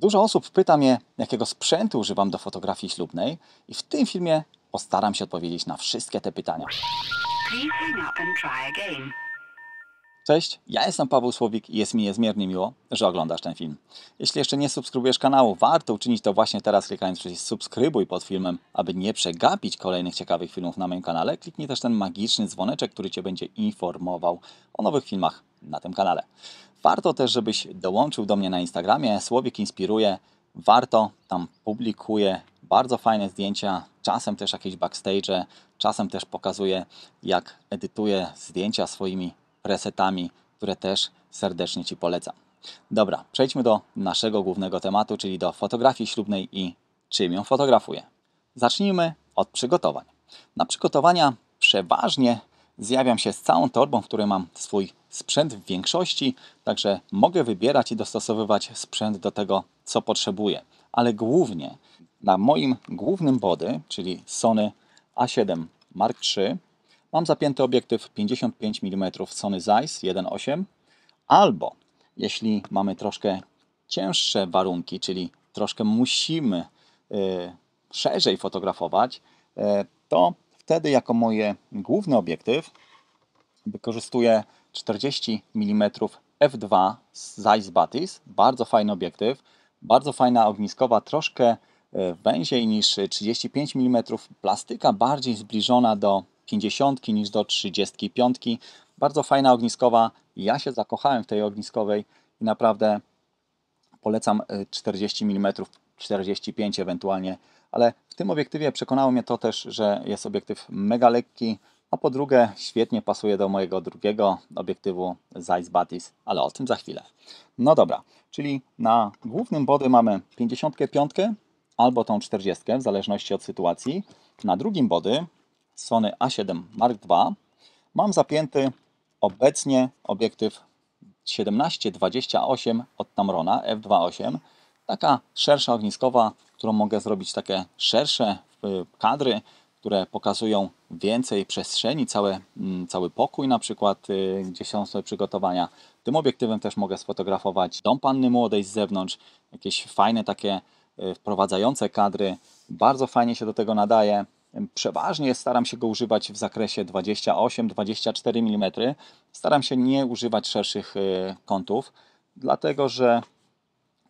Dużo osób pyta mnie, jakiego sprzętu używam do fotografii ślubnej i w tym filmie postaram się odpowiedzieć na wszystkie te pytania. Cześć, ja jestem Paweł Słowik i jest mi niezmiernie miło, że oglądasz ten film. Jeśli jeszcze nie subskrybujesz kanału, warto uczynić to właśnie teraz klikając przycisk subskrybuj pod filmem. Aby nie przegapić kolejnych ciekawych filmów na moim kanale, kliknij też ten magiczny dzwoneczek, który Cię będzie informował o nowych filmach na tym kanale. Warto też, żebyś dołączył do mnie na Instagramie. Słowik inspiruje. Warto, tam publikuję bardzo fajne zdjęcia, czasem też jakieś backstage, czasem też pokazuję, jak edytuję zdjęcia swoimi presetami, które też serdecznie Ci polecam. Dobra, przejdźmy do naszego głównego tematu, czyli do fotografii ślubnej i czym ją fotografuję. Zacznijmy od przygotowań. Na przygotowania przeważnie Zjawiam się z całą torbą, w której mam swój sprzęt w większości, także mogę wybierać i dostosowywać sprzęt do tego, co potrzebuję. Ale głównie na moim głównym body, czyli Sony A7 Mark III, mam zapięty obiektyw 55 mm Sony Zeiss 1.8 albo jeśli mamy troszkę cięższe warunki, czyli troszkę musimy y, szerzej fotografować, y, to wtedy jako moje główny obiektyw wykorzystuję 40 mm f2 z Zeiss Batis. Bardzo fajny obiektyw, bardzo fajna ogniskowa, troszkę e, węziej niż 35 mm, plastyka bardziej zbliżona do 50 niż do 35. Bardzo fajna ogniskowa. Ja się zakochałem w tej ogniskowej i naprawdę polecam 40 mm, 45 ewentualnie, ale tym obiektywie przekonało mnie to też, że jest obiektyw mega lekki, a po drugie świetnie pasuje do mojego drugiego obiektywu Zeiss Batis, ale o tym za chwilę. No dobra, czyli na głównym body mamy 55 albo tą 40 w zależności od sytuacji. Na drugim body Sony A7 Mark II mam zapięty obecnie obiektyw 17-28 od Tamrona f2.8, taka szersza ogniskowa którą mogę zrobić takie szersze y, kadry, które pokazują więcej przestrzeni, całe, mm, cały pokój na przykład, y, gdzie są sobie przygotowania. Tym obiektywem też mogę sfotografować dom panny młodej z zewnątrz, jakieś fajne takie y, wprowadzające kadry. Bardzo fajnie się do tego nadaje. Przeważnie staram się go używać w zakresie 28-24 mm. Staram się nie używać szerszych kątów, dlatego że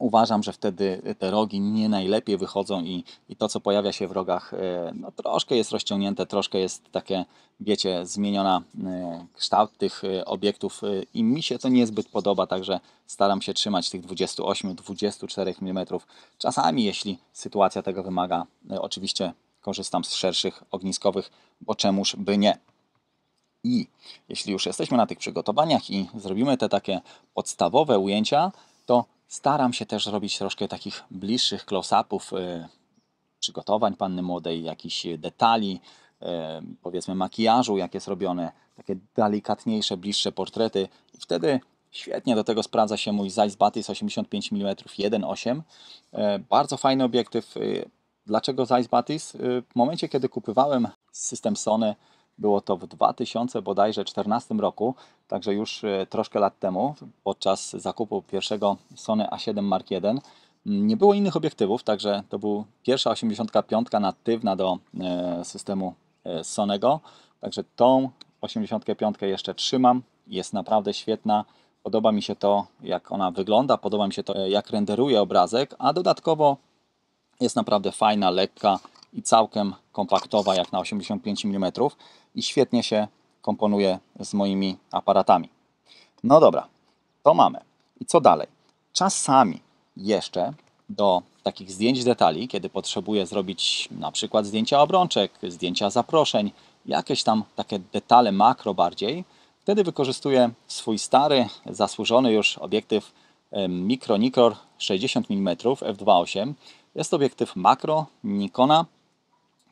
uważam, że wtedy te rogi nie najlepiej wychodzą i, i to, co pojawia się w rogach, e, no, troszkę jest rozciągnięte, troszkę jest takie, wiecie, zmieniona e, kształt tych e, obiektów i mi się to niezbyt podoba, także staram się trzymać tych 28-24 mm. Czasami, jeśli sytuacja tego wymaga, oczywiście korzystam z szerszych ogniskowych, bo czemuż by nie. I jeśli już jesteśmy na tych przygotowaniach i zrobimy te takie podstawowe ujęcia, to Staram się też robić troszkę takich bliższych close-upów, y, przygotowań panny młodej, jakichś detali, y, powiedzmy makijażu, jak jest robione, takie delikatniejsze, bliższe portrety. I wtedy świetnie do tego sprawdza się mój Zeiss Batis 85 mm 1.8. Bardzo fajny obiektyw. Y, dlaczego Zeiss Batis? W momencie, kiedy kupowałem system Sony, było to w 2000 bodajże 14 roku, także już e, troszkę lat temu, podczas zakupu pierwszego Sony A7 Mark I. Mm, nie było innych obiektywów, także to był pierwsza 85 natywna do e, systemu e, Sonego. Także tą 85 jeszcze trzymam. Jest naprawdę świetna. Podoba mi się to, jak ona wygląda, podoba mi się to, jak renderuje obrazek, a dodatkowo jest naprawdę fajna, lekka i całkiem kompaktowa, jak na 85 mm i świetnie się komponuje z moimi aparatami. No dobra, to mamy. I co dalej? Czasami jeszcze do takich zdjęć detali, kiedy potrzebuję zrobić na przykład zdjęcia obrączek, zdjęcia zaproszeń, jakieś tam takie detale makro bardziej, wtedy wykorzystuję swój stary, zasłużony już obiektyw mikro Nikkor 60 mm f2.8. Jest to obiektyw makro Nikona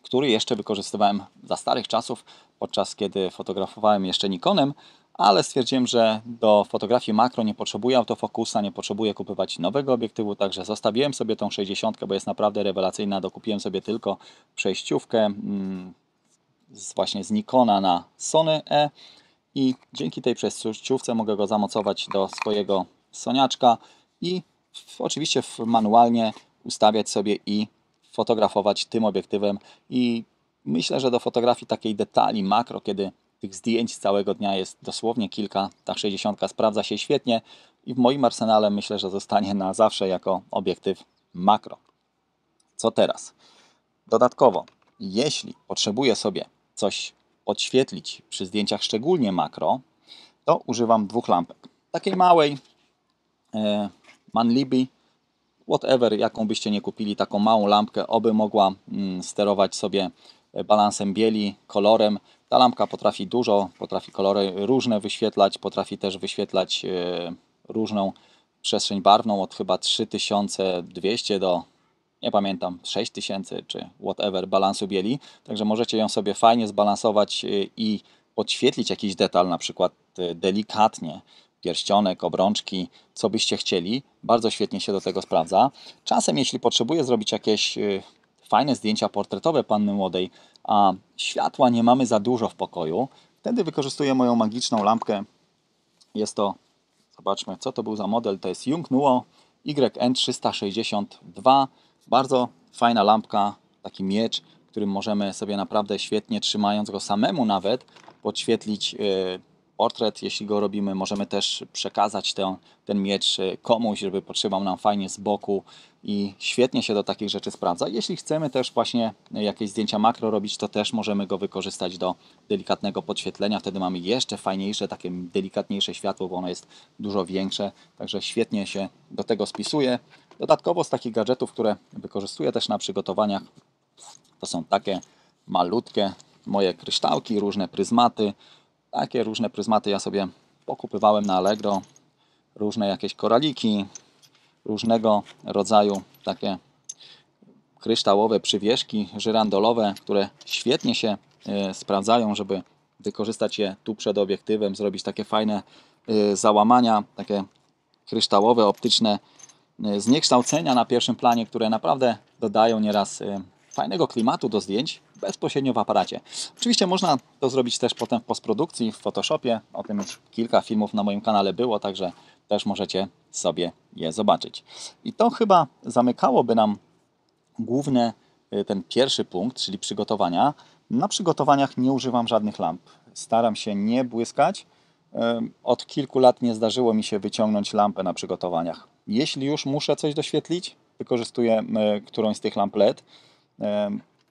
który jeszcze wykorzystywałem za starych czasów, podczas kiedy fotografowałem jeszcze Nikonem, ale stwierdziłem, że do fotografii makro nie potrzebuję autofokusa, nie potrzebuję kupować nowego obiektywu, także zostawiłem sobie tą 60, bo jest naprawdę rewelacyjna. Dokupiłem sobie tylko przejściówkę mm, z, właśnie z Nikona na Sony E i dzięki tej przejściówce mogę go zamocować do swojego soniaczka i w, oczywiście w manualnie ustawiać sobie i fotografować tym obiektywem i myślę, że do fotografii takiej detali makro, kiedy tych zdjęć całego dnia jest dosłownie kilka, ta 60 sprawdza się świetnie i w moim arsenale myślę, że zostanie na zawsze jako obiektyw makro. Co teraz? Dodatkowo, jeśli potrzebuję sobie coś podświetlić przy zdjęciach szczególnie makro, to używam dwóch lampek. Takiej małej e, Manlibi whatever, jaką byście nie kupili, taką małą lampkę, oby mogła mm, sterować sobie e, balansem bieli, kolorem. Ta lampka potrafi dużo, potrafi kolory różne wyświetlać, potrafi też wyświetlać e, różną przestrzeń barwną od chyba 3200 do nie pamiętam 6000 czy whatever balansu bieli. Także możecie ją sobie fajnie zbalansować e, i podświetlić jakiś detal, na przykład delikatnie, pierścionek, obrączki, co byście chcieli. Bardzo świetnie się do tego sprawdza. Czasem, jeśli potrzebuję zrobić jakieś y, fajne zdjęcia portretowe panny młodej, a światła nie mamy za dużo w pokoju, wtedy wykorzystuję moją magiczną lampkę. Jest to, zobaczmy, co to był za model. To jest Jung Nuo YN362. Bardzo fajna lampka, taki miecz, którym możemy sobie naprawdę świetnie, trzymając go samemu nawet, podświetlić. Y, portret, jeśli go robimy, możemy też przekazać ten, ten miecz e, komuś, żeby potrzymał nam fajnie z boku i świetnie się do takich rzeczy sprawdza. Jeśli chcemy też właśnie e, jakieś zdjęcia makro robić, to też możemy go wykorzystać do delikatnego podświetlenia. Wtedy mamy jeszcze fajniejsze, takie delikatniejsze światło, bo ono jest dużo większe, także świetnie się do tego spisuje. Dodatkowo z takich gadżetów, które wykorzystuję też na przygotowaniach, to są takie malutkie moje kryształki, różne pryzmaty, takie różne pryzmaty ja sobie pokupywałem na Allegro. Różne jakieś koraliki, różnego rodzaju takie kryształowe przywieszki żyrandolowe, które świetnie się e, sprawdzają, żeby wykorzystać je tu przed obiektywem, zrobić takie fajne e, załamania, takie kryształowe, optyczne e, zniekształcenia na pierwszym planie, które naprawdę dodają nieraz fajnego klimatu do zdjęć bezpośrednio w aparacie. Oczywiście można to zrobić też potem w postprodukcji, w Photoshopie. O tym już kilka filmów na moim kanale było, także też możecie sobie je zobaczyć. I to chyba zamykałoby nam główny ten pierwszy punkt, czyli przygotowania. Na przygotowaniach nie używam żadnych lamp. Staram się nie błyskać. Y, od kilku lat nie zdarzyło mi się wyciągnąć lampę na przygotowaniach. Jeśli już muszę coś doświetlić, wykorzystuję y, którąś z tych lamp LED.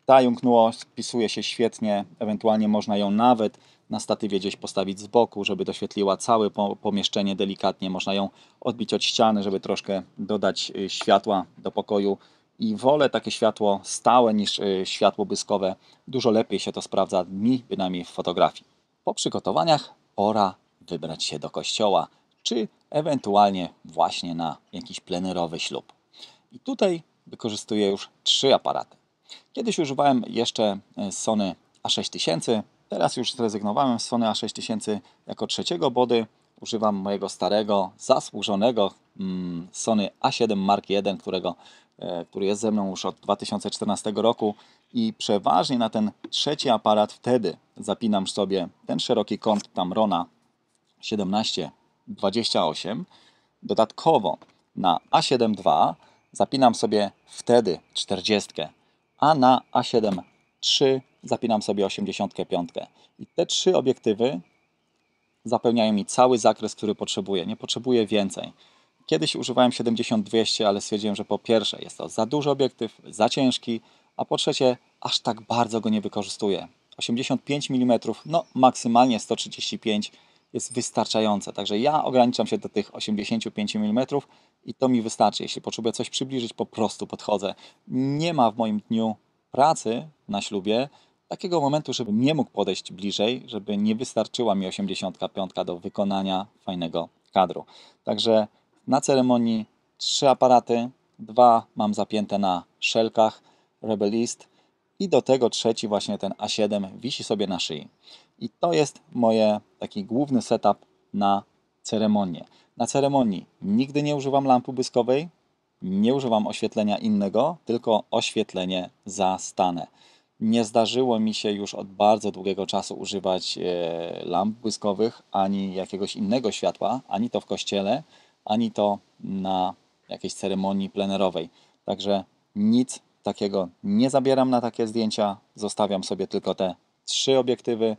Ta Jungnuo spisuje się świetnie, ewentualnie można ją nawet na statywie gdzieś postawić z boku, żeby doświetliła całe pomieszczenie delikatnie. Można ją odbić od ściany, żeby troszkę dodać y, światła do pokoju. I wolę takie światło stałe niż y, światło błyskowe. Dużo lepiej się to sprawdza mi, bynajmniej w fotografii. Po przygotowaniach pora wybrać się do kościoła, czy ewentualnie właśnie na jakiś plenerowy ślub. I tutaj wykorzystuję już trzy aparaty. Kiedyś używałem jeszcze e, Sony A6000, teraz już zrezygnowałem z Sony A6000 jako trzeciego body. Używam mojego starego, zasłużonego mm, Sony A7 Mark I, którego, e, który jest ze mną już od 2014 roku i przeważnie na ten trzeci aparat wtedy zapinam sobie ten szeroki kąt Tamrona 1728. Dodatkowo na A7 II zapinam sobie wtedy 40 a na A7 3 zapinam sobie 85. I te trzy obiektywy zapełniają mi cały zakres, który potrzebuję. Nie potrzebuję więcej. Kiedyś używałem 70-200, ale stwierdziłem, że po pierwsze jest to za duży obiektyw, za ciężki, a po trzecie aż tak bardzo go nie wykorzystuję. 85 mm, no maksymalnie 135 jest wystarczające. Także ja ograniczam się do tych 85 mm i to mi wystarczy. Jeśli potrzebuję coś przybliżyć, po prostu podchodzę. Nie ma w moim dniu pracy na ślubie takiego momentu, żebym nie mógł podejść bliżej, żeby nie wystarczyła mi 85 do wykonania fajnego kadru. Także na ceremonii trzy aparaty, dwa mam zapięte na szelkach Rebelist i do tego trzeci właśnie ten A7 wisi sobie na szyi. I to jest moje taki główny setup na ceremonię. Na ceremonii nigdy nie używam lampy błyskowej, nie używam oświetlenia innego, tylko oświetlenie zastane. Nie zdarzyło mi się już od bardzo długiego czasu używać e, lamp błyskowych ani jakiegoś innego światła, ani to w kościele, ani to na jakiejś ceremonii plenerowej. Także nic takiego nie zabieram na takie zdjęcia, zostawiam sobie tylko te trzy obiektywy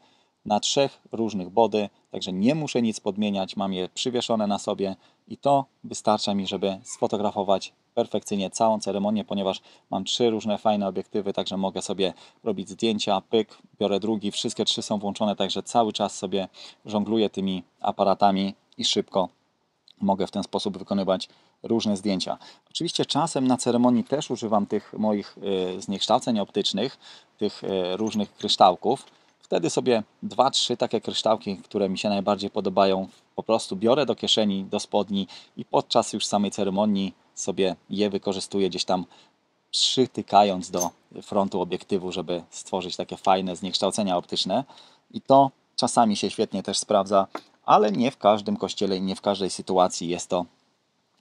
na trzech różnych body, także nie muszę nic podmieniać, mam je przywieszone na sobie i to wystarcza mi, żeby sfotografować perfekcyjnie całą ceremonię, ponieważ mam trzy różne fajne obiektywy, także mogę sobie robić zdjęcia, pyk, biorę drugi, wszystkie trzy są włączone, także cały czas sobie żongluję tymi aparatami i szybko mogę w ten sposób wykonywać różne zdjęcia. Oczywiście czasem na ceremonii też używam tych moich y, zniekształceń optycznych, tych y, różnych kryształków, Wtedy sobie dwa, trzy takie kryształki, które mi się najbardziej podobają, po prostu biorę do kieszeni, do spodni i podczas już samej ceremonii sobie je wykorzystuję gdzieś tam przytykając do frontu obiektywu, żeby stworzyć takie fajne zniekształcenia optyczne. I to czasami się świetnie też sprawdza, ale nie w każdym kościele i nie w każdej sytuacji jest to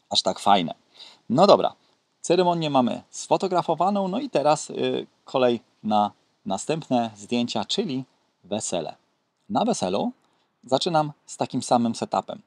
aż tak fajne. No dobra, ceremonię mamy sfotografowaną, no i teraz yy, kolej na następne zdjęcia, czyli wesele. Na weselu zaczynam z takim samym setupem.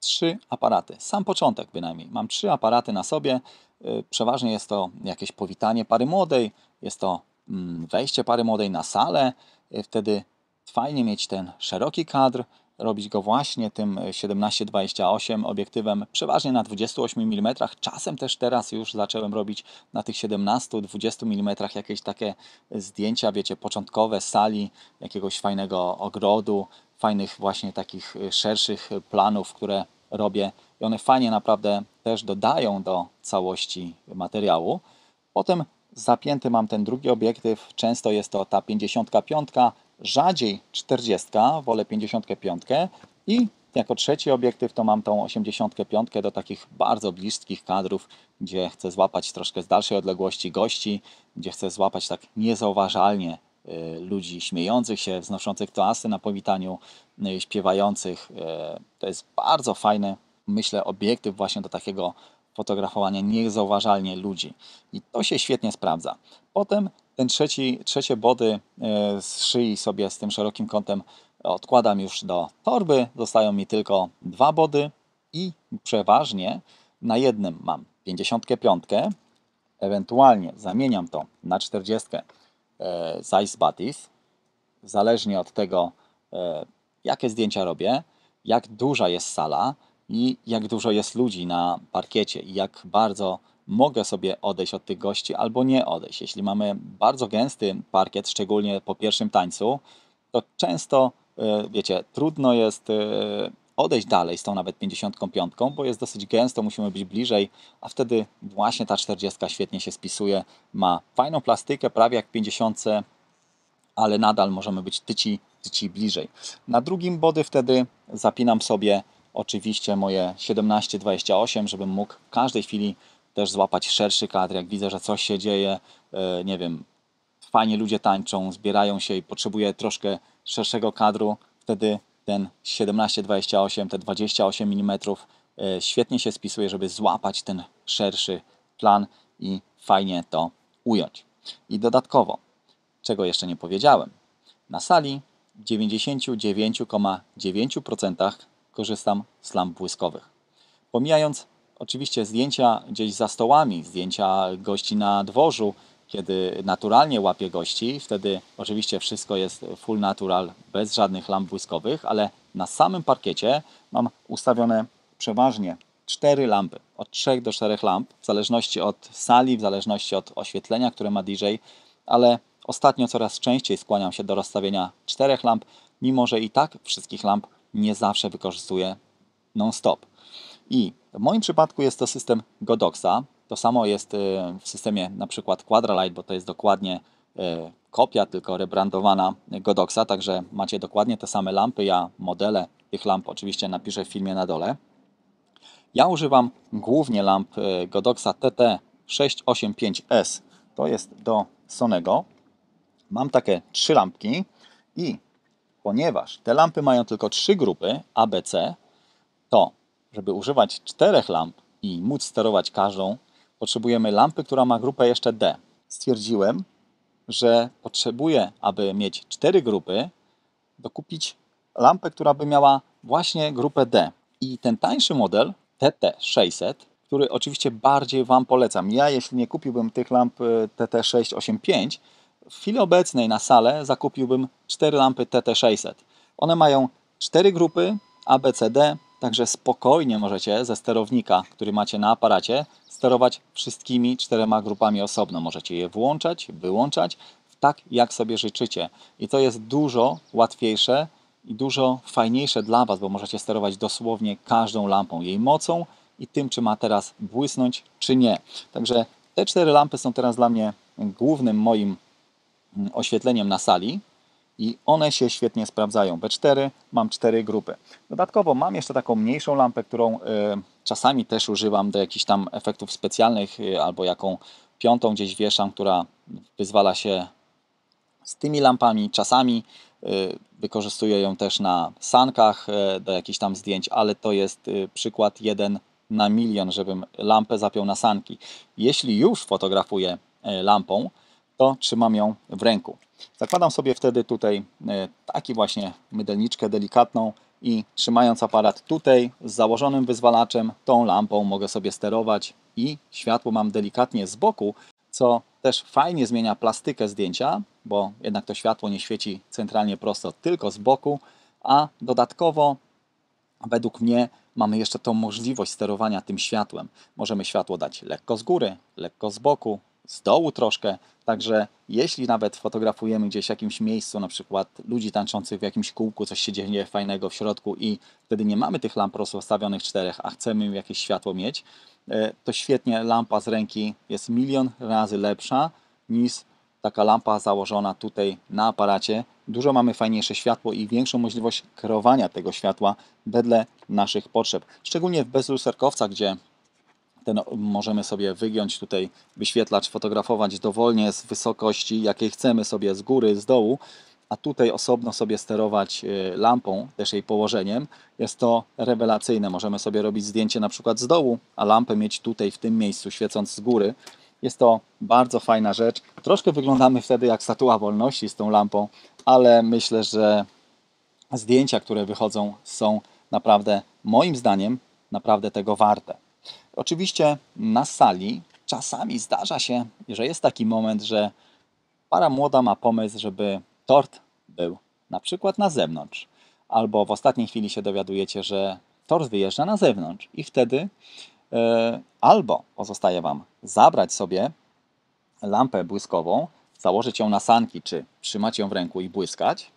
Trzy aparaty, sam początek bynajmniej. Mam trzy aparaty na sobie. Y, przeważnie jest to jakieś powitanie pary młodej, jest to mm, wejście pary młodej na salę. Y, wtedy fajnie mieć ten szeroki kadr, robić go właśnie tym 17-28 obiektywem, przeważnie na 28 mm. Czasem też teraz już zacząłem robić na tych 17-20 mm jakieś takie zdjęcia, wiecie, początkowe sali, jakiegoś fajnego ogrodu, fajnych właśnie takich y, szerszych planów, które robię i one fajnie naprawdę też dodają do całości materiału. Potem zapięty mam ten drugi obiektyw, często jest to ta 55 rzadziej 40, wolę 55 i jako trzeci obiektyw to mam tą 85 do takich bardzo bliskich kadrów, gdzie chcę złapać troszkę z dalszej odległości gości, gdzie chcę złapać tak niezauważalnie y, ludzi śmiejących się, wznoszących toasy na powitaniu, y, śpiewających. Y, to jest bardzo fajny, myślę, obiektyw właśnie do takiego fotografowania niezauważalnie ludzi. I to się świetnie sprawdza. Potem ten trzeci, trzecie body e, z szyi sobie z tym szerokim kątem odkładam już do torby. Zostają mi tylko dwa body i przeważnie na jednym mam 55, ewentualnie zamieniam to na 40 size buddies, zależnie od tego, e, jakie zdjęcia robię, jak duża jest sala i jak dużo jest ludzi na parkiecie i jak bardzo mogę sobie odejść od tych gości albo nie odejść. Jeśli mamy bardzo gęsty parkiet, szczególnie po pierwszym tańcu, to często, e, wiecie, trudno jest e, odejść dalej z tą nawet 55, bo jest dosyć gęsto, musimy być bliżej, a wtedy właśnie ta 40 świetnie się spisuje. Ma fajną plastykę, prawie jak 50, ale nadal możemy być tyci, tyci bliżej. Na drugim body wtedy zapinam sobie oczywiście moje 17-28, żebym mógł w każdej chwili też złapać szerszy kadr, jak widzę, że coś się dzieje, e, nie wiem, fajnie ludzie tańczą, zbierają się i potrzebuję troszkę szerszego kadru, wtedy ten 17-28, te 28 mm e, świetnie się spisuje, żeby złapać ten szerszy plan i fajnie to ująć. I dodatkowo, czego jeszcze nie powiedziałem, na sali w 99,9% korzystam z lamp błyskowych. Pomijając Oczywiście zdjęcia gdzieś za stołami, zdjęcia gości na dworzu, kiedy naturalnie łapie gości, wtedy oczywiście wszystko jest full natural, bez żadnych lamp błyskowych, ale na samym parkiecie mam ustawione przeważnie cztery lampy, od trzech do czterech lamp, w zależności od sali, w zależności od oświetlenia, które ma DJ, ale ostatnio coraz częściej skłaniam się do rozstawienia czterech lamp, mimo że i tak wszystkich lamp nie zawsze wykorzystuję non-stop. I w moim przypadku jest to system Godoxa. To samo jest y, w systemie na przykład Quadralite, bo to jest dokładnie y, kopia, tylko rebrandowana Godoxa, także macie dokładnie te same lampy. Ja modele tych lamp oczywiście napiszę w filmie na dole. Ja używam głównie lamp y, Godoxa TT685S. To jest do Sonego. Mam takie trzy lampki i ponieważ te lampy mają tylko trzy grupy ABC, to żeby używać czterech lamp i móc sterować każdą, potrzebujemy lampy, która ma grupę jeszcze D. Stwierdziłem, że potrzebuję, aby mieć cztery grupy, dokupić lampę, która by miała właśnie grupę D. I ten tańszy model, TT600, który oczywiście bardziej Wam polecam. Ja, jeśli nie kupiłbym tych lamp y, TT685, w chwili obecnej na salę zakupiłbym cztery lampy TT600. One mają cztery grupy ABCD, Także spokojnie możecie ze sterownika, który macie na aparacie, sterować wszystkimi czterema grupami osobno. Możecie je włączać, wyłączać tak, jak sobie życzycie. I to jest dużo łatwiejsze i dużo fajniejsze dla Was, bo możecie sterować dosłownie każdą lampą, jej mocą i tym, czy ma teraz błysnąć, czy nie. Także te cztery lampy są teraz dla mnie głównym moim mm, oświetleniem na sali, i one się świetnie sprawdzają. B4 mam cztery grupy. Dodatkowo mam jeszcze taką mniejszą lampę, którą e, czasami też używam do jakichś tam efektów specjalnych e, albo jaką piątą gdzieś wieszam, która wyzwala się z tymi lampami. Czasami e, wykorzystuję ją też na sankach do jakichś tam zdjęć, ale to jest przykład jeden na milion, żebym lampę zapiął na sanki. Jeśli już fotografuję lampą, to trzymam ją w ręku. Zakładam sobie wtedy tutaj e, taki właśnie mydelniczkę delikatną i trzymając aparat tutaj z założonym wyzwalaczem, tą lampą mogę sobie sterować i światło mam delikatnie z boku, co też fajnie zmienia plastykę zdjęcia, bo jednak to światło nie świeci centralnie prosto, tylko z boku, a dodatkowo według mnie mamy jeszcze tą możliwość sterowania tym światłem. Możemy światło dać lekko z góry, lekko z boku, z dołu troszkę. Także jeśli nawet fotografujemy gdzieś w jakimś miejscu, na przykład ludzi tańczących w jakimś kółku, coś się dzieje fajnego w środku i wtedy nie mamy tych lamp rozstawionych czterech, a chcemy jakieś światło mieć, e, to świetnie lampa z ręki jest milion razy lepsza niż taka lampa założona tutaj na aparacie. Dużo mamy fajniejsze światło i większą możliwość kreowania tego światła wedle naszych potrzeb. Szczególnie w bezlusterkowcach, gdzie ten możemy sobie wygiąć tutaj wyświetlacz, fotografować dowolnie z wysokości, jakiej chcemy sobie z góry, z dołu, a tutaj osobno sobie sterować y, lampą, też jej położeniem. Jest to rewelacyjne. Możemy sobie robić zdjęcie na przykład z dołu, a lampę mieć tutaj, w tym miejscu, świecąc z góry. Jest to bardzo fajna rzecz. Troszkę wyglądamy wtedy jak statua wolności z tą lampą, ale myślę, że zdjęcia, które wychodzą, są naprawdę, moim zdaniem, naprawdę tego warte. Oczywiście na sali czasami zdarza się, że jest taki moment, że para młoda ma pomysł, żeby tort był na przykład na zewnątrz, albo w ostatniej chwili się dowiadujecie, że tort wyjeżdża na zewnątrz i wtedy e, albo pozostaje Wam zabrać sobie lampę błyskową, założyć ją na sanki, czy trzymać ją w ręku i błyskać,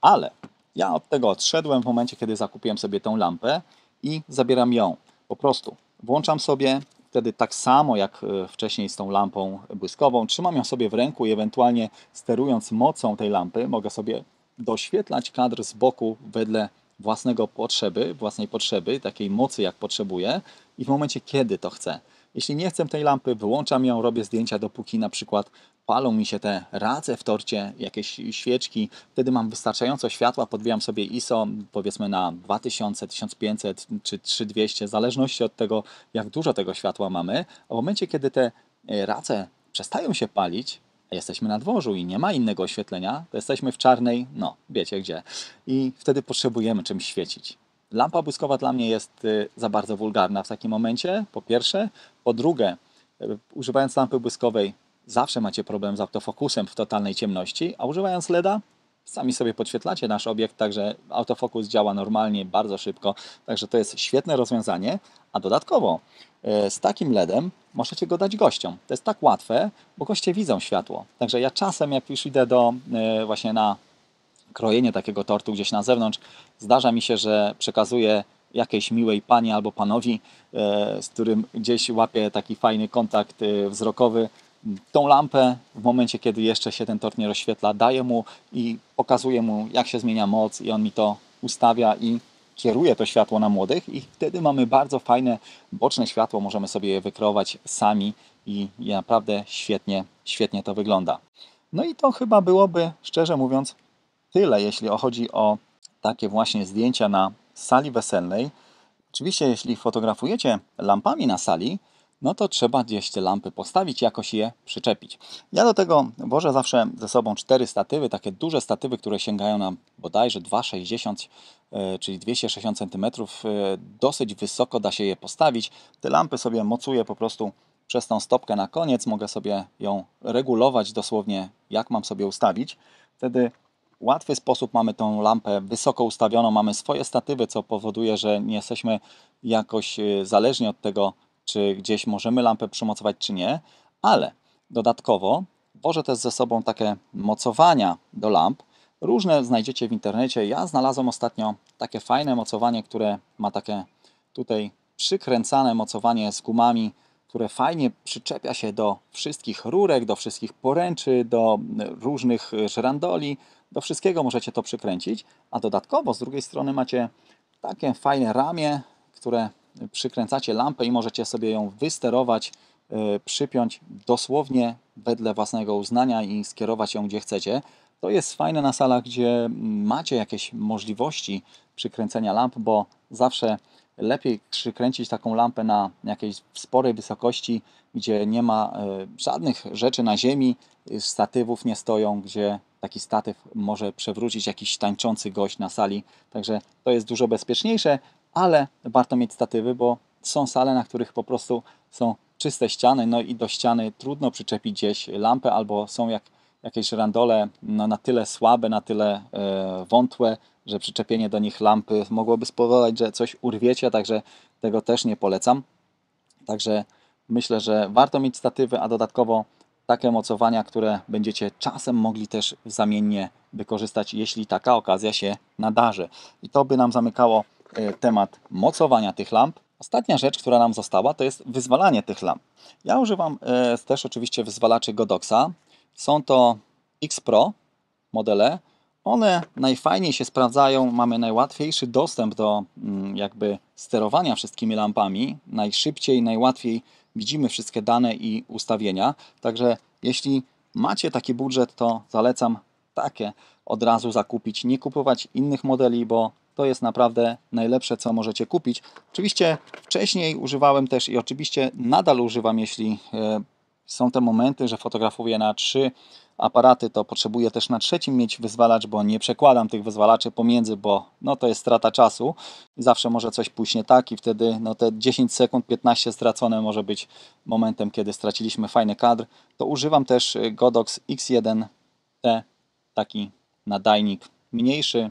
ale ja od tego odszedłem w momencie, kiedy zakupiłem sobie tą lampę i zabieram ją po prostu Włączam sobie wtedy tak samo jak e, wcześniej z tą lampą błyskową. Trzymam ją sobie w ręku i ewentualnie sterując mocą tej lampy mogę sobie doświetlać kadr z boku wedle własnego potrzeby, własnej potrzeby, takiej mocy jak potrzebuję i w momencie kiedy to chcę. Jeśli nie chcę tej lampy, wyłączam ją, robię zdjęcia dopóki na przykład palą mi się te race w torcie, jakieś świeczki, wtedy mam wystarczająco światła, podwijam sobie ISO powiedzmy na 2000, 1500 czy 3200, w zależności od tego, jak dużo tego światła mamy. A w momencie, kiedy te e, race przestają się palić, a jesteśmy na dworzu i nie ma innego oświetlenia, to jesteśmy w czarnej, no wiecie gdzie. I wtedy potrzebujemy czym świecić. Lampa błyskowa dla mnie jest y, za bardzo wulgarna w takim momencie, po pierwsze. Po drugie, y, używając lampy błyskowej, zawsze macie problem z autofokusem w totalnej ciemności, a używając LEDa sami sobie podświetlacie nasz obiekt, także autofokus działa normalnie, bardzo szybko, także to jest świetne rozwiązanie, a dodatkowo e, z takim LEDem możecie go dać gościom. To jest tak łatwe, bo goście widzą światło. Także ja czasem, jak już idę do e, właśnie na krojenie takiego tortu gdzieś na zewnątrz, zdarza mi się, że przekazuję jakiejś miłej pani albo panowi, e, z którym gdzieś łapię taki fajny kontakt wzrokowy, tą lampę w momencie, kiedy jeszcze się ten tort nie rozświetla, daję mu i pokazuję mu, jak się zmienia moc i on mi to ustawia i kieruje to światło na młodych i wtedy mamy bardzo fajne boczne światło, możemy sobie je wykreować sami i naprawdę świetnie, świetnie to wygląda. No i to chyba byłoby, szczerze mówiąc, tyle, jeśli chodzi o takie właśnie zdjęcia na sali weselnej. Oczywiście, jeśli fotografujecie lampami na sali, no to trzeba gdzieś te lampy postawić, jakoś je przyczepić. Ja do tego wożę zawsze ze sobą cztery statywy, takie duże statywy, które sięgają nam bodajże 2,60 e, czyli 260 cm, e, dosyć wysoko da się je postawić. Te lampy sobie mocuję po prostu przez tą stopkę na koniec, mogę sobie ją regulować dosłownie, jak mam sobie ustawić. Wtedy łatwy sposób mamy tą lampę wysoko ustawioną, mamy swoje statywy, co powoduje, że nie jesteśmy jakoś e, zależni od tego, czy gdzieś możemy lampę przymocować, czy nie, ale dodatkowo wożę też ze sobą takie mocowania do lamp. Różne znajdziecie w internecie. Ja znalazłem ostatnio takie fajne mocowanie, które ma takie tutaj przykręcane mocowanie z gumami, które fajnie przyczepia się do wszystkich rurek, do wszystkich poręczy, do różnych żrandoli, do wszystkiego możecie to przykręcić, a dodatkowo z drugiej strony macie takie fajne ramię, które przykręcacie lampę i możecie sobie ją wysterować, e, przypiąć dosłownie wedle własnego uznania i skierować ją gdzie chcecie. To jest fajne na salach, gdzie macie jakieś możliwości przykręcenia lamp, bo zawsze lepiej przykręcić taką lampę na jakiejś sporej wysokości, gdzie nie ma e, żadnych rzeczy na ziemi, y, statywów nie stoją, gdzie taki statyw może przewrócić jakiś tańczący gość na sali. Także to jest dużo bezpieczniejsze ale warto mieć statywy, bo są sale, na których po prostu są czyste ściany, no i do ściany trudno przyczepić gdzieś lampę, albo są jak, jakieś randole no, na tyle słabe, na tyle e, wątłe, że przyczepienie do nich lampy mogłoby spowodować, że coś urwiecie, także tego też nie polecam. Także myślę, że warto mieć statywy, a dodatkowo takie mocowania, które będziecie czasem mogli też zamiennie wykorzystać, jeśli taka okazja się nadarzy. I to by nam zamykało Y, temat mocowania tych lamp. Ostatnia rzecz, która nam została, to jest wyzwalanie tych lamp. Ja używam y, też oczywiście wyzwalaczy Godoxa. Są to X Pro modele. One najfajniej się sprawdzają, mamy najłatwiejszy dostęp do mm, jakby sterowania wszystkimi lampami. Najszybciej, najłatwiej widzimy wszystkie dane i ustawienia. Także jeśli macie taki budżet, to zalecam takie od razu zakupić, nie kupować innych modeli, bo to jest naprawdę najlepsze, co możecie kupić. Oczywiście wcześniej używałem też i oczywiście nadal używam, jeśli e, są te momenty, że fotografuję na trzy aparaty, to potrzebuję też na trzecim mieć wyzwalacz, bo nie przekładam tych wyzwalaczy pomiędzy, bo no to jest strata czasu. Zawsze może coś pójść nie tak i wtedy no te 10 sekund, 15 stracone może być momentem, kiedy straciliśmy fajny kadr. To używam też e, Godox X1T, e, taki nadajnik mniejszy,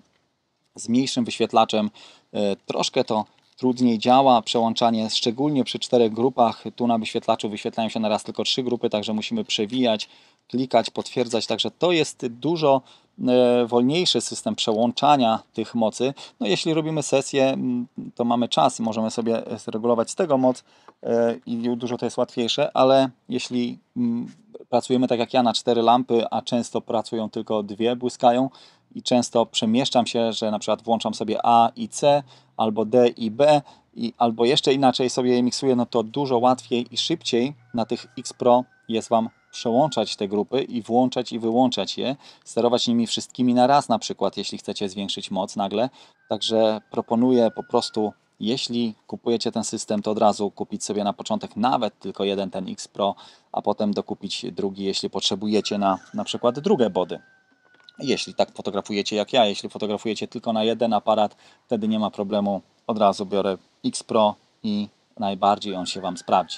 z mniejszym wyświetlaczem e, troszkę to trudniej działa. Przełączanie, szczególnie przy czterech grupach, tu na wyświetlaczu wyświetlają się naraz tylko trzy grupy, także musimy przewijać, klikać, potwierdzać. Także to jest dużo e, wolniejszy system przełączania tych mocy. No jeśli robimy sesję, mm, to mamy czas, możemy sobie zregulować z tego moc e, i dużo to jest łatwiejsze, ale jeśli mm, pracujemy tak jak ja na cztery lampy, a często pracują tylko dwie, błyskają, i często przemieszczam się, że na przykład włączam sobie A i C, albo D i B, i, albo jeszcze inaczej sobie je miksuję, no to dużo łatwiej i szybciej na tych X Pro jest Wam przełączać te grupy i włączać i wyłączać je, sterować nimi wszystkimi na raz na przykład, jeśli chcecie zwiększyć moc nagle. Także proponuję po prostu, jeśli kupujecie ten system, to od razu kupić sobie na początek nawet tylko jeden ten X Pro, a potem dokupić drugi, jeśli potrzebujecie na na przykład drugie body. Jeśli tak fotografujecie jak ja, jeśli fotografujecie tylko na jeden aparat, wtedy nie ma problemu. Od razu biorę X Pro i najbardziej on się Wam sprawdzi.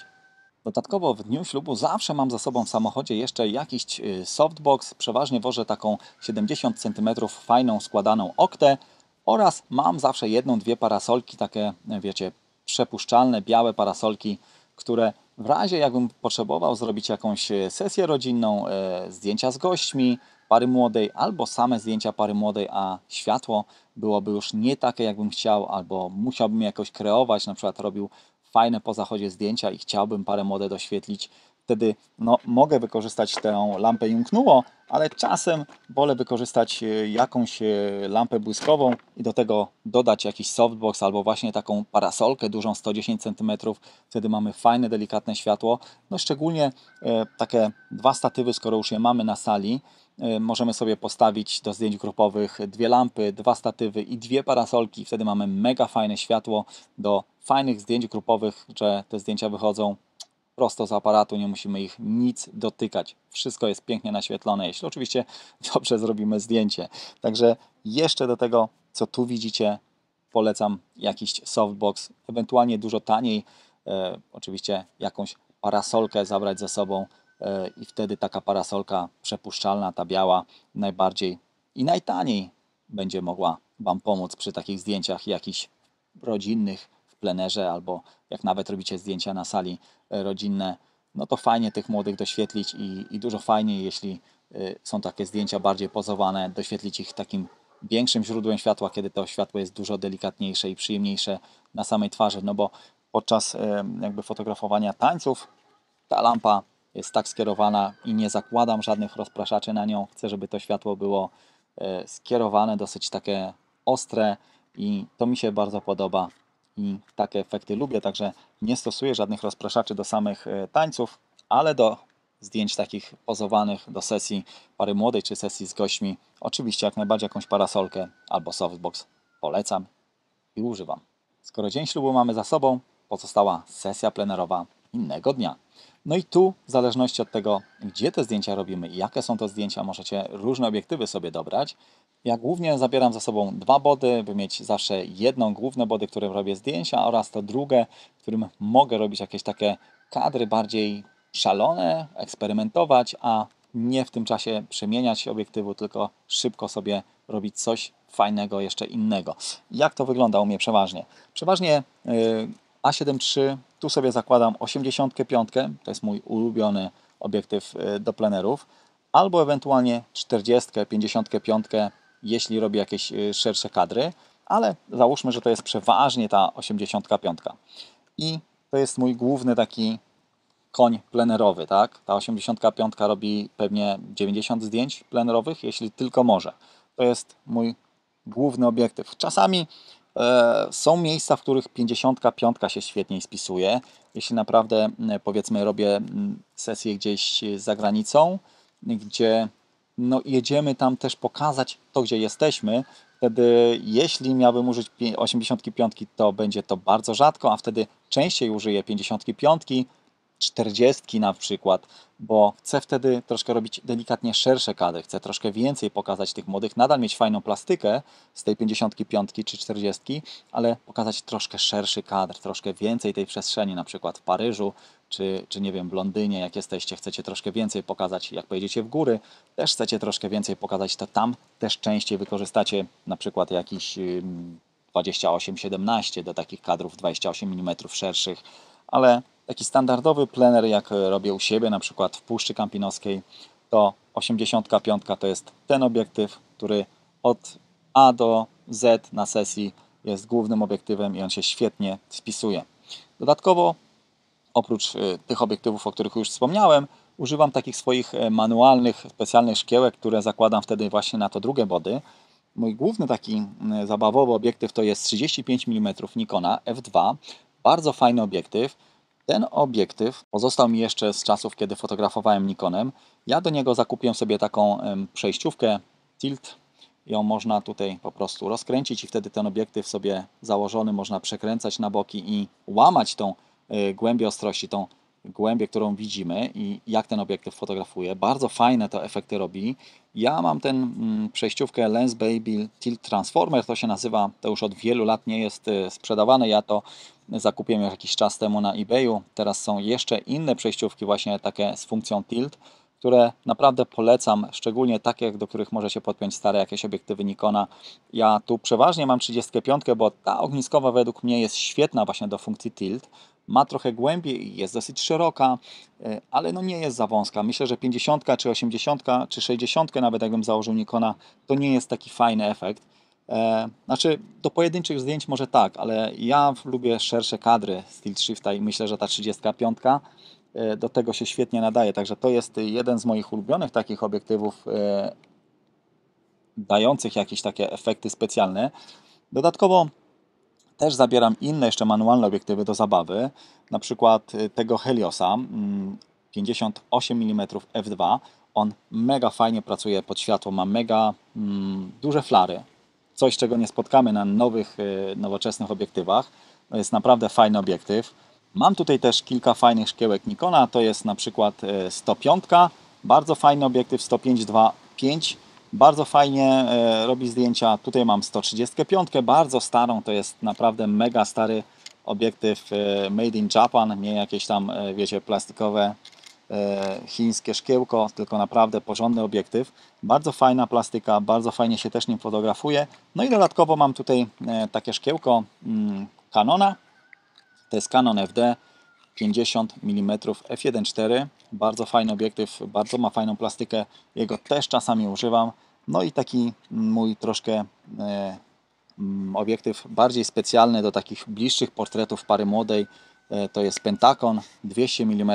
Dodatkowo w dniu ślubu zawsze mam za sobą w samochodzie jeszcze jakiś y, softbox. Przeważnie wożę taką 70 cm fajną składaną oktę oraz mam zawsze jedną, dwie parasolki, takie y, wiecie, przepuszczalne, białe parasolki, które w razie jakbym potrzebował zrobić jakąś y, sesję rodzinną, zdjęcia z gośćmi, pary młodej albo same zdjęcia pary młodej, a światło byłoby już nie takie, jakbym chciał, albo musiałbym jakoś kreować, na przykład robił fajne po zachodzie zdjęcia i chciałbym parę młode doświetlić Wtedy no, mogę wykorzystać tę lampę Jungnuo, ale czasem wolę wykorzystać e, jakąś e, lampę błyskową i do tego dodać jakiś softbox albo właśnie taką parasolkę dużą 110 cm. Wtedy mamy fajne, delikatne światło. No szczególnie e, takie dwa statywy, skoro już je mamy na sali, e, możemy sobie postawić do zdjęć grupowych dwie lampy, dwa statywy i dwie parasolki. Wtedy mamy mega fajne światło do fajnych zdjęć grupowych, że te zdjęcia wychodzą prosto z aparatu, nie musimy ich nic dotykać. Wszystko jest pięknie naświetlone, jeśli oczywiście dobrze zrobimy zdjęcie. Także jeszcze do tego, co tu widzicie, polecam jakiś softbox, ewentualnie dużo taniej, e, oczywiście jakąś parasolkę zabrać ze sobą e, i wtedy taka parasolka przepuszczalna, ta biała, najbardziej i najtaniej będzie mogła Wam pomóc przy takich zdjęciach jakichś rodzinnych, plenerze, albo jak nawet robicie zdjęcia na sali e, rodzinne, no to fajnie tych młodych doświetlić i, i dużo fajniej, jeśli e, są takie zdjęcia bardziej pozowane, doświetlić ich takim większym źródłem światła, kiedy to światło jest dużo delikatniejsze i przyjemniejsze na samej twarzy, no bo podczas e, jakby fotografowania tańców ta lampa jest tak skierowana i nie zakładam żadnych rozpraszaczy na nią. Chcę, żeby to światło było skierowane, dosyć takie ostre i to mi się bardzo podoba i takie efekty lubię, także nie stosuję żadnych rozpraszaczy do samych e, tańców, ale do zdjęć takich pozowanych do sesji pary młodej czy sesji z gośćmi, oczywiście jak najbardziej jakąś parasolkę albo softbox polecam i używam. Skoro dzień ślubu mamy za sobą, pozostała sesja plenerowa innego dnia. No i tu, w zależności od tego, gdzie te zdjęcia robimy i jakie są to zdjęcia, możecie różne obiektywy sobie dobrać. Ja głównie zabieram za sobą dwa body, by mieć zawsze jedną główne body, które robię zdjęcia oraz to drugie, którym mogę robić jakieś takie kadry bardziej szalone, eksperymentować, a nie w tym czasie przemieniać obiektywu, tylko szybko sobie robić coś fajnego, jeszcze innego. Jak to wygląda u mnie przeważnie? Przeważnie y, A7 III, tu sobie zakładam 85, to jest mój ulubiony obiektyw y, do plenerów, albo ewentualnie 40, 55, jeśli robi jakieś y, szersze kadry, ale załóżmy, że to jest przeważnie ta 85. I to jest mój główny taki koń plenerowy, tak? Ta 85 robi pewnie 90 zdjęć plenerowych, jeśli tylko może. To jest mój główny obiektyw. Czasami e, są miejsca, w których 55 się świetniej spisuje. Jeśli naprawdę, powiedzmy, robię sesję gdzieś za granicą, gdzie no jedziemy tam też pokazać to, gdzie jesteśmy. Wtedy, jeśli miałbym użyć 85, to będzie to bardzo rzadko, a wtedy częściej użyję 55, 40 na przykład, bo chcę wtedy troszkę robić delikatnie szersze kadry, chcę troszkę więcej pokazać tych młodych, nadal mieć fajną plastykę z tej 55 czy 40, ale pokazać troszkę szerszy kadr, troszkę więcej tej przestrzeni, na przykład w Paryżu czy, czy nie wiem, w Londynie, jak jesteście, chcecie troszkę więcej pokazać, jak pojedziecie w góry, też chcecie troszkę więcej pokazać, to tam też częściej wykorzystacie na przykład jakiś 28-17 do takich kadrów 28 mm szerszych, ale taki standardowy plener, jak robię u siebie, na przykład w Puszczy Kampinoskiej, to 85 to jest ten obiektyw, który od A do Z na sesji jest głównym obiektywem i on się świetnie spisuje. Dodatkowo oprócz e, tych obiektywów, o których już wspomniałem, używam takich swoich e, manualnych, specjalnych szkiełek, które zakładam wtedy właśnie na to drugie body. Mój główny taki zabawowy obiektyw to jest 35 mm Nikona f2. Bardzo fajny obiektyw. Ten obiektyw pozostał mi jeszcze z czasów, kiedy fotografowałem Nikonem. Ja do niego zakupiłem sobie taką przejściówkę tilt. Ją można tutaj po prostu rozkręcić i wtedy ten obiektyw sobie założony można przekręcać na boki i łamać tą Y, głębię ostrości, tą głębię, którą widzimy i jak ten obiektyw fotografuje. Bardzo fajne to efekty robi. Ja mam ten mm, przejściówkę Lens Baby Tilt Transformer, to się nazywa, to już od wielu lat nie jest y, sprzedawane. Ja to zakupiłem już jakiś czas temu na eBayu. Teraz są jeszcze inne przejściówki właśnie takie z funkcją tilt, które naprawdę polecam, szczególnie takie, do których może się podpiąć stare jakieś obiektywy Nikona. Ja tu przeważnie mam 35, bo ta ogniskowa według mnie jest świetna właśnie do funkcji tilt ma trochę głębiej i jest dosyć szeroka, e, ale no nie jest za wąska. Myślę, że 50 czy 80 czy 60 nawet jakbym założył Nikona, to nie jest taki fajny efekt. E, znaczy, do pojedynczych zdjęć może tak, ale ja lubię szersze kadry Steel Shifta i myślę, że ta 35 e, do tego się świetnie nadaje. Także to jest jeden z moich ulubionych takich obiektywów dających jakieś takie efekty specjalne. Dodatkowo też zabieram inne jeszcze manualne obiektywy do zabawy, na przykład y, tego Heliosa 58 mm f2. On mega fajnie pracuje pod światło, ma mega mm, duże flary. Coś, czego nie spotkamy na nowych, y, nowoczesnych obiektywach. To jest naprawdę fajny obiektyw. Mam tutaj też kilka fajnych szkiełek Nikona. To jest na przykład 105, y, bardzo fajny obiektyw 105 25 bardzo fajnie e, robi zdjęcia. Tutaj mam 135, bardzo starą, to jest naprawdę mega stary obiektyw e, made in Japan, nie jakieś tam, e, wiecie, plastikowe chińskie szkiełko, tylko naprawdę porządny obiektyw. Bardzo fajna plastyka, bardzo fajnie się też nim fotografuje. No i dodatkowo mam tutaj takie szkiełko mm, Canona, to jest Canon FD 50 mm f1.4 bardzo fajny obiektyw, bardzo ma fajną plastykę. Jego też czasami używam. No i taki mój troszkę e, mm, obiektyw bardziej specjalny do takich bliższych portretów pary młodej. E, to jest Pentagon 200 mm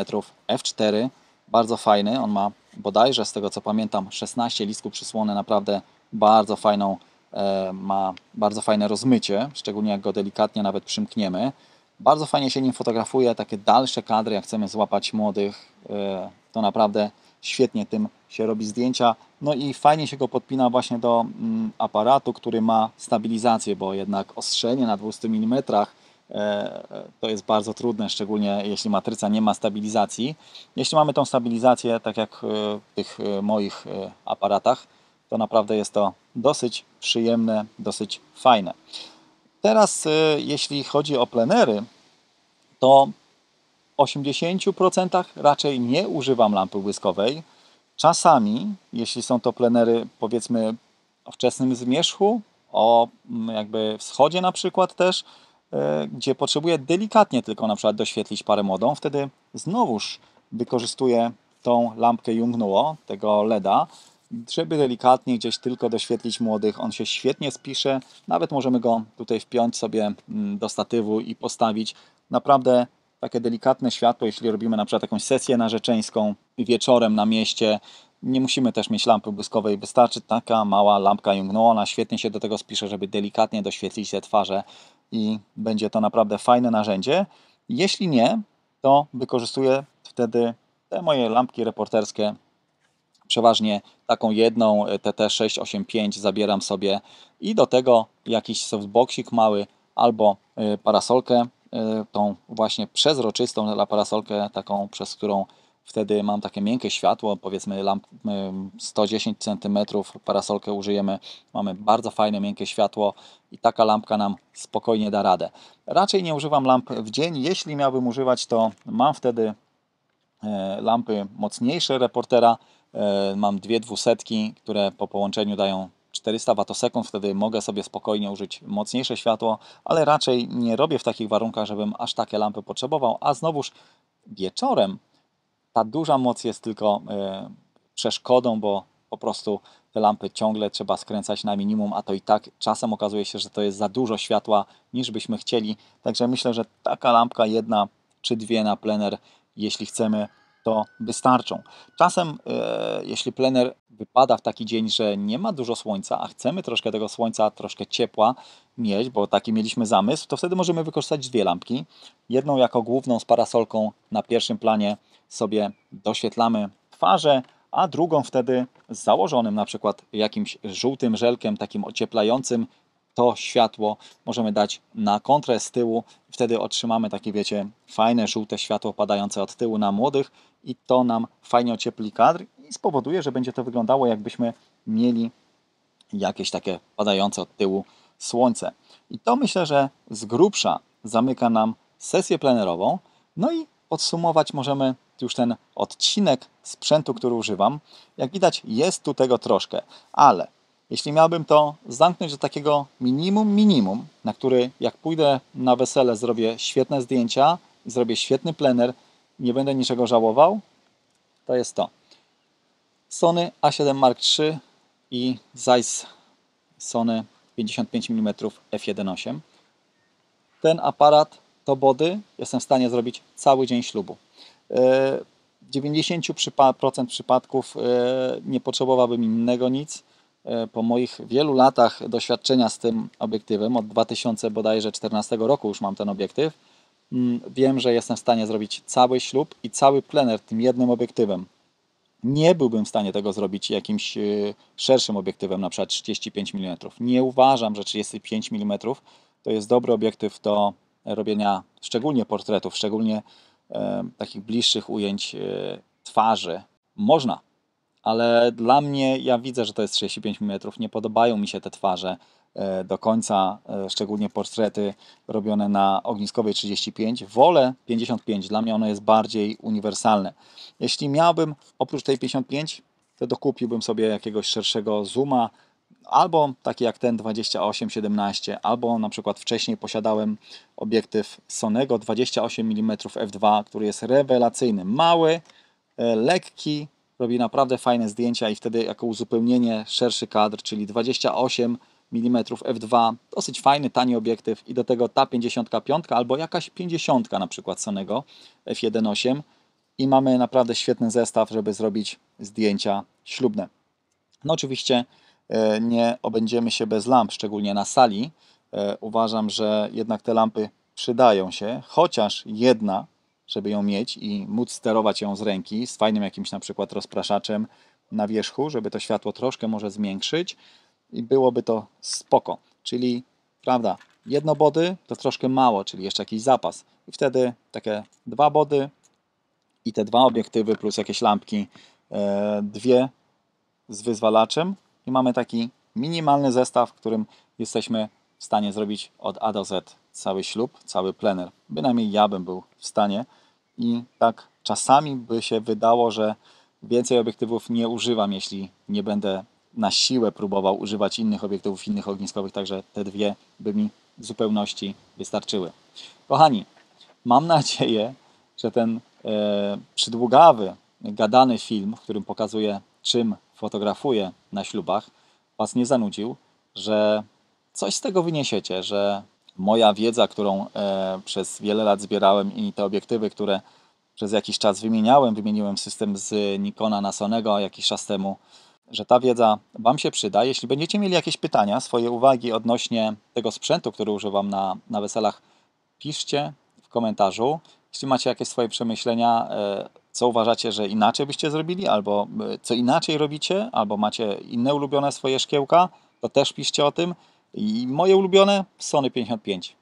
f4. Bardzo fajny. On ma bodajże, z tego co pamiętam, 16 listków przysłony. Naprawdę bardzo fajną, e, ma bardzo fajne rozmycie, szczególnie jak go delikatnie nawet przymkniemy. Bardzo fajnie się nim fotografuje, takie dalsze kadry, jak chcemy złapać młodych, e, to naprawdę świetnie tym się robi zdjęcia. No i fajnie się go podpina właśnie do mm, aparatu, który ma stabilizację, bo jednak ostrzenie na 200 mm e, to jest bardzo trudne, szczególnie jeśli matryca nie ma stabilizacji. Jeśli mamy tą stabilizację, tak jak e, w tych moich aparatach, to naprawdę jest to dosyć przyjemne, dosyć fajne. Teraz, y, jeśli chodzi o plenery, to w 80% raczej nie używam lampy błyskowej. Czasami, jeśli są to plenery powiedzmy o wczesnym zmierzchu, o mm, jakby wschodzie na przykład też, y, gdzie potrzebuję delikatnie tylko na przykład doświetlić parę młodą, wtedy znowuż wykorzystuję tą lampkę Jungnuo, tego LEDa, żeby delikatnie gdzieś tylko doświetlić młodych. On się świetnie spisze, nawet możemy go tutaj wpiąć sobie mm, do statywu i postawić. Naprawdę takie delikatne światło, jeśli robimy na przykład jakąś sesję narzeczeńską wieczorem na mieście, nie musimy też mieć lampy błyskowej, wystarczy taka mała lampka Jungno, ona świetnie się do tego spisze, żeby delikatnie doświetlić te twarze i będzie to naprawdę fajne narzędzie. Jeśli nie, to wykorzystuję wtedy te moje lampki reporterskie przeważnie taką jedną e, TT685 zabieram sobie i do tego jakiś softboxik mały albo e, parasolkę, e, tą właśnie przezroczystą dla parasolkę, taką przez którą wtedy mam takie miękkie światło, powiedzmy lamp 110 cm, parasolkę użyjemy, mamy bardzo fajne miękkie światło i taka lampka nam spokojnie da radę. Raczej nie używam lamp w dzień, jeśli miałbym używać to mam wtedy lampy mocniejsze reportera, E, mam dwie dwusetki, które po połączeniu dają 400 watosekund, wtedy mogę sobie spokojnie użyć mocniejsze światło, ale raczej nie robię w takich warunkach, żebym aż takie lampy potrzebował, a znowuż wieczorem ta duża moc jest tylko e, przeszkodą, bo po prostu te lampy ciągle trzeba skręcać na minimum, a to i tak czasem okazuje się, że to jest za dużo światła niż byśmy chcieli. Także myślę, że taka lampka jedna czy dwie na plener, jeśli chcemy to wystarczą. Czasem, e, jeśli plener wypada w taki dzień, że nie ma dużo słońca, a chcemy troszkę tego słońca, troszkę ciepła mieć, bo taki mieliśmy zamysł, to wtedy możemy wykorzystać dwie lampki. Jedną jako główną z parasolką na pierwszym planie sobie doświetlamy twarze, a drugą wtedy z założonym na przykład jakimś żółtym żelkiem, takim ocieplającym, to światło możemy dać na kontrę z tyłu. Wtedy otrzymamy takie, wiecie, fajne żółte światło padające od tyłu na młodych i to nam fajnie ociepli kadr i spowoduje, że będzie to wyglądało jakbyśmy mieli jakieś takie padające od tyłu słońce. I to myślę, że z grubsza zamyka nam sesję plenerową. No i podsumować możemy już ten odcinek sprzętu, który używam. Jak widać, jest tu tego troszkę, ale jeśli miałbym to zamknąć do takiego minimum, minimum, na który jak pójdę na wesele, zrobię świetne zdjęcia i zrobię świetny plener, nie będę niczego żałował, to jest to. Sony A7 Mark III i Zeiss Sony 55 mm f1.8. Ten aparat, to body, jestem w stanie zrobić cały dzień ślubu. E, w 90% przypadków e, nie potrzebowałbym innego nic. E, po moich wielu latach doświadczenia z tym obiektywem, od 2000 bodajże 14 roku już mam ten obiektyw, mm, wiem, że jestem w stanie zrobić cały ślub i cały plener tym jednym obiektywem. Nie byłbym w stanie tego zrobić jakimś y, szerszym obiektywem, na przykład 35 mm. Nie uważam, że 35 mm to jest dobry obiektyw do robienia szczególnie portretów, szczególnie e, takich bliższych ujęć e, twarzy. Można, ale dla mnie, ja widzę, że to jest 35 mm, nie podobają mi się te twarze e, do końca, e, szczególnie portrety robione na ogniskowej 35. Wolę 55, dla mnie ono jest bardziej uniwersalne. Jeśli miałbym oprócz tej 55, to dokupiłbym sobie jakiegoś szerszego zooma, albo taki jak ten 28-17, albo na przykład wcześniej posiadałem obiektyw Sonego 28 mm f2, który jest rewelacyjny, mały, e, lekki, robi naprawdę fajne zdjęcia i wtedy jako uzupełnienie szerszy kadr, czyli 28 mm f2, dosyć fajny, tani obiektyw i do tego ta 55 albo jakaś 50 na przykład Sonego f1.8 i mamy naprawdę świetny zestaw, żeby zrobić zdjęcia ślubne. No oczywiście e, nie obędziemy się bez lamp, szczególnie na sali. E, uważam, że jednak te lampy przydają się, chociaż jedna żeby ją mieć i móc sterować ją z ręki, z fajnym jakimś na przykład rozpraszaczem na wierzchu, żeby to światło troszkę może zmiększyć i byłoby to spoko. Czyli, prawda, jedno body to troszkę mało, czyli jeszcze jakiś zapas. I wtedy takie dwa body i te dwa obiektywy plus jakieś lampki, e, dwie z wyzwalaczem i mamy taki minimalny zestaw, w którym jesteśmy w stanie zrobić od A do Z cały ślub, cały plener. Bynajmniej ja bym był w stanie i tak czasami by się wydało, że więcej obiektywów nie używam, jeśli nie będę na siłę próbował używać innych obiektywów, innych ogniskowych, także te dwie by mi w zupełności wystarczyły. Kochani, mam nadzieję, że ten e, przydługawy, gadany film, w którym pokazuję, czym fotografuję na ślubach, Was nie zanudził, że coś z tego wyniesiecie, że moja wiedza, którą e, przez wiele lat zbierałem i te obiektywy, które przez jakiś czas wymieniałem, wymieniłem system z Nikona na Sonego jakiś czas temu, że ta wiedza Wam się przyda. Jeśli będziecie mieli jakieś pytania, swoje uwagi odnośnie tego sprzętu, który używam na, na weselach, piszcie w komentarzu. Jeśli macie jakieś swoje przemyślenia, e, co uważacie, że inaczej byście zrobili, albo e, co inaczej robicie, albo macie inne ulubione swoje szkiełka, to też piszcie o tym. I moje ulubione Sony 55.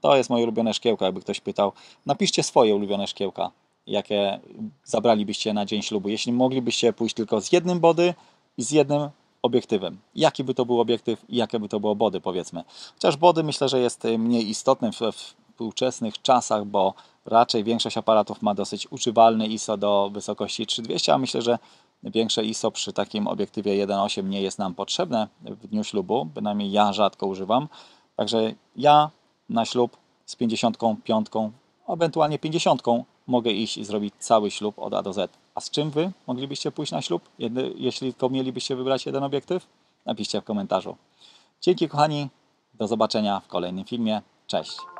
To jest moje ulubione szkiełka, jakby ktoś pytał. Napiszcie swoje ulubione szkiełka, jakie zabralibyście na dzień ślubu. Jeśli moglibyście pójść tylko z jednym body i z jednym obiektywem. Jaki by to był obiektyw i jakie by to było body, powiedzmy. Chociaż body myślę, że jest e, mniej istotny w, w współczesnych czasach, bo raczej większość aparatów ma dosyć używalny ISO do wysokości 3200, a myślę, że Większe ISO przy takim obiektywie 1.8 nie jest nam potrzebne w dniu ślubu, bynajmniej ja rzadko używam. Także ja na ślub z 55, ewentualnie 50 mogę iść i zrobić cały ślub od A do Z. A z czym Wy moglibyście pójść na ślub, jeśli tylko mielibyście wybrać jeden obiektyw? Napiszcie w komentarzu. Dzięki kochani, do zobaczenia w kolejnym filmie. Cześć!